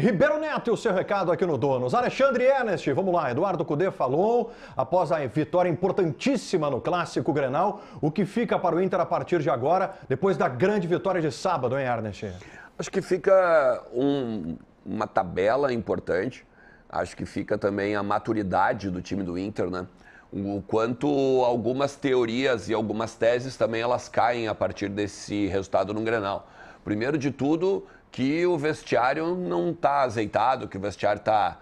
Ribeiro Neto e o seu recado aqui no Donos. Alexandre Ernest, vamos lá. Eduardo Cudê falou após a vitória importantíssima no Clássico Grenal. O que fica para o Inter a partir de agora, depois da grande vitória de sábado, hein, Ernest? Acho que fica um, uma tabela importante. Acho que fica também a maturidade do time do Inter, né? O quanto algumas teorias e algumas teses também elas caem a partir desse resultado no Grenal. Primeiro de tudo, que o vestiário não está azeitado, que o vestiário está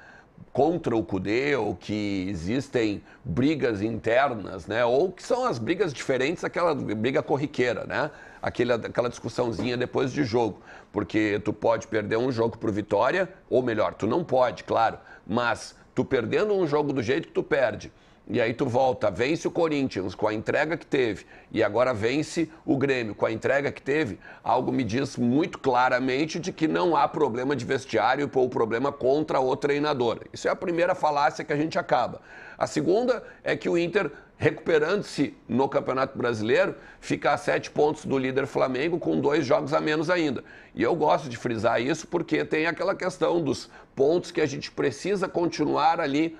contra o Cudê, ou que existem brigas internas, né? Ou que são as brigas diferentes, aquela briga corriqueira, né? Aquela, aquela discussãozinha depois de jogo. Porque tu pode perder um jogo por vitória, ou melhor, tu não pode, claro, mas tu perdendo um jogo do jeito que tu perde, e aí tu volta, vence o Corinthians com a entrega que teve e agora vence o Grêmio com a entrega que teve, algo me diz muito claramente de que não há problema de vestiário ou problema contra o treinador. Isso é a primeira falácia que a gente acaba. A segunda é que o Inter, recuperando-se no Campeonato Brasileiro, fica a sete pontos do líder Flamengo com dois jogos a menos ainda. E eu gosto de frisar isso porque tem aquela questão dos pontos que a gente precisa continuar ali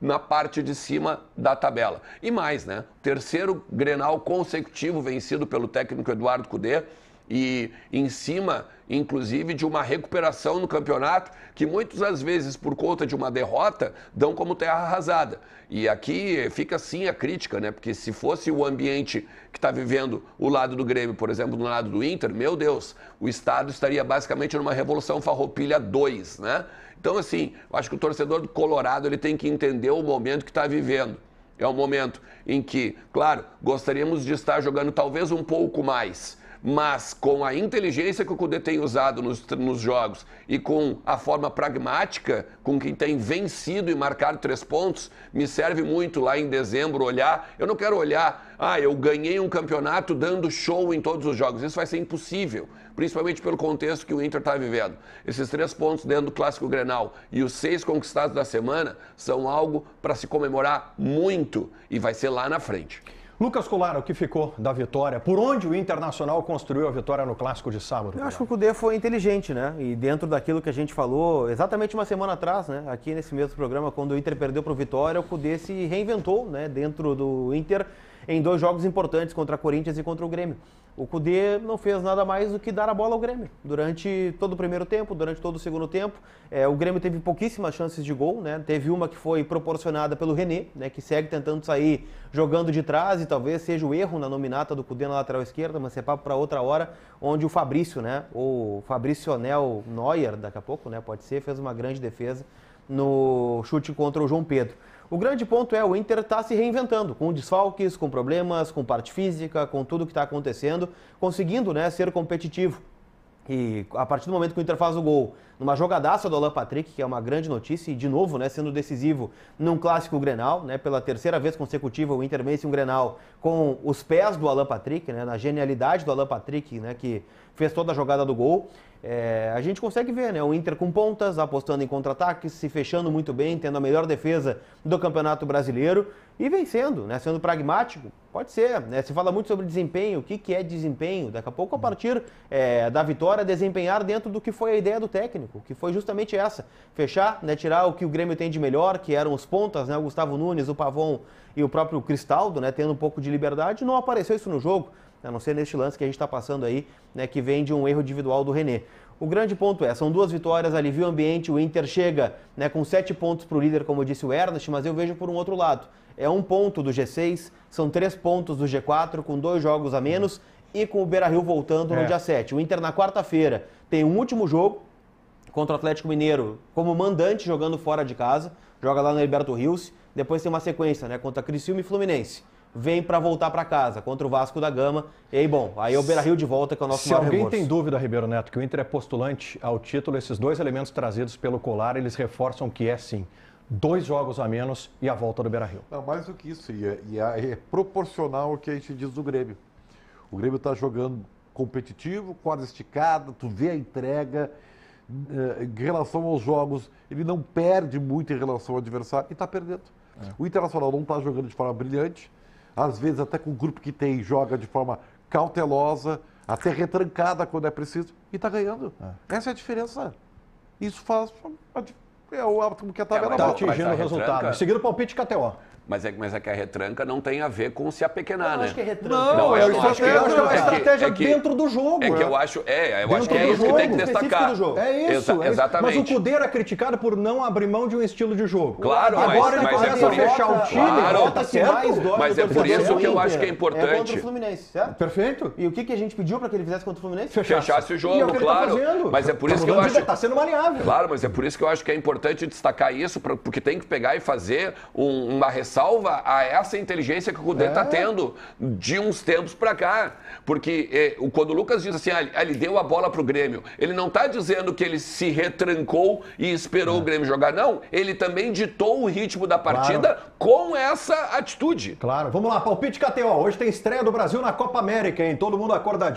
na parte de cima da tabela. E mais, né? Terceiro Grenal consecutivo vencido pelo técnico Eduardo Cudê e em cima, inclusive, de uma recuperação no campeonato que muitas das vezes, por conta de uma derrota, dão como terra arrasada. E aqui fica sim a crítica, né? Porque se fosse o ambiente que está vivendo o lado do Grêmio, por exemplo, do lado do Inter, meu Deus, o Estado estaria basicamente numa revolução farroupilha 2, né? Então, assim, eu acho que o torcedor do Colorado ele tem que entender o momento que está vivendo. É um momento em que, claro, gostaríamos de estar jogando talvez um pouco mais, mas com a inteligência que o Cudê tem usado nos, nos jogos e com a forma pragmática com que tem vencido e marcado três pontos, me serve muito lá em dezembro olhar. Eu não quero olhar, ah, eu ganhei um campeonato dando show em todos os jogos. Isso vai ser impossível, principalmente pelo contexto que o Inter está vivendo. Esses três pontos dentro do Clássico Grenal e os seis conquistados da semana são algo para se comemorar muito e vai ser lá na frente. Lucas Colar, o que ficou da vitória? Por onde o Internacional construiu a vitória no Clássico de sábado? Eu acho que o Cudê foi inteligente, né? E dentro daquilo que a gente falou exatamente uma semana atrás, né? Aqui nesse mesmo programa, quando o Inter perdeu para o Vitória, o Cudê se reinventou, né? Dentro do Inter, em dois jogos importantes contra a Corinthians e contra o Grêmio. O Cudê não fez nada mais do que dar a bola ao Grêmio. Durante todo o primeiro tempo, durante todo o segundo tempo, é, o Grêmio teve pouquíssimas chances de gol, né? Teve uma que foi proporcionada pelo René, né? Que segue tentando sair jogando de trás e talvez seja o erro na nominata do Cudê na lateral esquerda, mas é papo para outra hora, onde o Fabrício, né? O Fabrício Onel Neuer, daqui a pouco, né? Pode ser, fez uma grande defesa no chute contra o João Pedro. O grande ponto é o Inter está se reinventando, com desfalques, com problemas, com parte física, com tudo que está acontecendo, conseguindo né, ser competitivo. E a partir do momento que o Inter faz o gol, numa jogadaça do Alan Patrick, que é uma grande notícia, e de novo, né, sendo decisivo num clássico Grenal, né, pela terceira vez consecutiva o Inter vence um Grenal com os pés do Alan Patrick, né, na genialidade do Alan Patrick, né, que fez toda a jogada do gol. É, a gente consegue ver, né, o Inter com pontas, apostando em contra-ataques, se fechando muito bem, tendo a melhor defesa do Campeonato Brasileiro e vencendo, né, sendo pragmático, Pode ser, né? Se fala muito sobre desempenho, o que, que é desempenho? Daqui a pouco, a partir é, da vitória, desempenhar dentro do que foi a ideia do técnico, que foi justamente essa. Fechar, né? Tirar o que o Grêmio tem de melhor, que eram os pontas, né? O Gustavo Nunes, o Pavon e o próprio Cristaldo, né, tendo um pouco de liberdade, não apareceu isso no jogo, a não ser neste lance que a gente está passando aí, né, que vem de um erro individual do René. O grande ponto é, são duas vitórias, alivia o ambiente, o Inter chega né, com sete pontos para o líder, como disse o Ernest, mas eu vejo por um outro lado. É um ponto do G6, são três pontos do G4, com dois jogos a menos, e com o Beira-Rio voltando é. no dia 7. O Inter na quarta-feira tem um último jogo, contra o Atlético Mineiro como mandante jogando fora de casa, joga lá no Alberto Rios, depois tem uma sequência, né, contra Criciúma e Fluminense. Vem para voltar para casa contra o Vasco da Gama. E aí, bom, aí o Beira Rio de volta que é o nosso Se maior alguém remorso. tem dúvida, Ribeiro Neto, que o Inter é postulante ao título, esses dois elementos trazidos pelo Colar, eles reforçam que é sim dois jogos a menos e a volta do Beira-Rio. Não, mais do que isso, e é, e é, é, proporcional ao que a gente diz do Grêmio. O Grêmio está jogando competitivo, corda esticada, tu vê a entrega eh, em relação aos jogos, ele não perde muito em relação ao adversário e está perdendo. É. O Internacional não está jogando de forma brilhante, às vezes até com o grupo que tem joga de forma cautelosa, até retrancada quando é preciso, e está ganhando. É. Essa é a diferença. Isso faz. É o átomo que tá é, a tabela é, tá atingindo o tá resultado. Seguindo o palpite KTO. Mas é, mas é que a retranca não tem a ver com se apequenar, não, né? Acho que é retranca. Não, não é eu, acho que é, uma é é estratégia é que, dentro do jogo. É que eu acho, é, eu acho que é isso jogo, que tem que destacar. É isso, Exa é exatamente. Mas o Cudeiro é criticado por não abrir mão de um estilo de jogo. Claro, Agora mas, ele mas começa é a fechar o time, claro, bota certo. Mas é por isso que eu acho que é importante. É contra o Fluminense, certo? Perfeito. E o que, que a gente pediu para que ele fizesse contra o Fluminense? Fechasse, Fechasse o jogo, tá claro. Mas é por tá isso que eu acho... está sendo maleável. Claro, mas é por isso que eu acho que é importante destacar isso, porque tem que pegar e fazer uma ressalva salva a essa inteligência que o Cudê está é. tendo de uns tempos para cá. Porque é, quando o Lucas diz assim, ah, ele ah, deu a bola para o Grêmio, ele não está dizendo que ele se retrancou e esperou é. o Grêmio jogar, não. Ele também ditou o ritmo da partida claro. com essa atitude. Claro, vamos lá, palpite KTO. Hoje tem estreia do Brasil na Copa América, hein? Todo mundo acordadinho.